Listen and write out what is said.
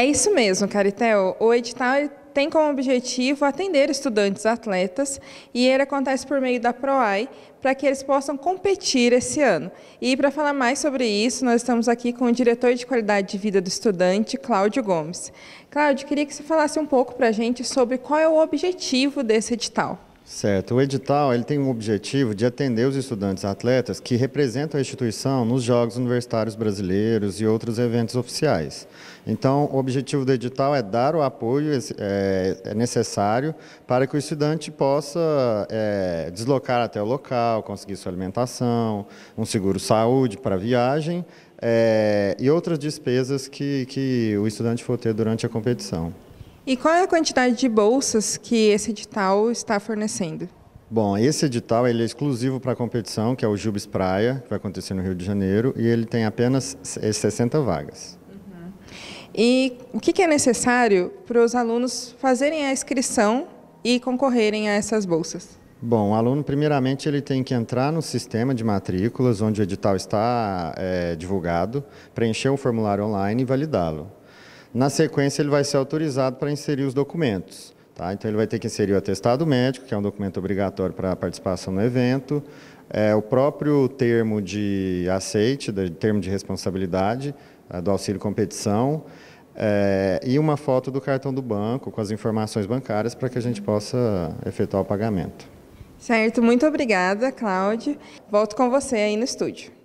É isso mesmo, Caritel. O edital tem como objetivo atender estudantes atletas e ele acontece por meio da PROAI para que eles possam competir esse ano. E para falar mais sobre isso, nós estamos aqui com o diretor de qualidade de vida do estudante, Cláudio Gomes. Cláudio, queria que você falasse um pouco para a gente sobre qual é o objetivo desse edital. Certo. O edital ele tem um objetivo de atender os estudantes atletas que representam a instituição nos Jogos Universitários Brasileiros e outros eventos oficiais. Então, o objetivo do edital é dar o apoio é, é, necessário para que o estudante possa é, deslocar até o local, conseguir sua alimentação, um seguro-saúde para a viagem é, e outras despesas que, que o estudante for ter durante a competição. E qual é a quantidade de bolsas que esse edital está fornecendo? Bom, esse edital ele é exclusivo para a competição, que é o Jubes Praia, que vai acontecer no Rio de Janeiro, e ele tem apenas 60 eh, vagas. Uhum. E o que é necessário para os alunos fazerem a inscrição e concorrerem a essas bolsas? Bom, o aluno, primeiramente, ele tem que entrar no sistema de matrículas, onde o edital está é, divulgado, preencher o formulário online e validá-lo. Na sequência, ele vai ser autorizado para inserir os documentos. Tá? Então, ele vai ter que inserir o atestado médico, que é um documento obrigatório para a participação no evento, é, o próprio termo de aceite, de, termo de responsabilidade é, do auxílio competição, é, e uma foto do cartão do banco com as informações bancárias para que a gente possa efetuar o pagamento. Certo, muito obrigada, Cláudio. Volto com você aí no estúdio.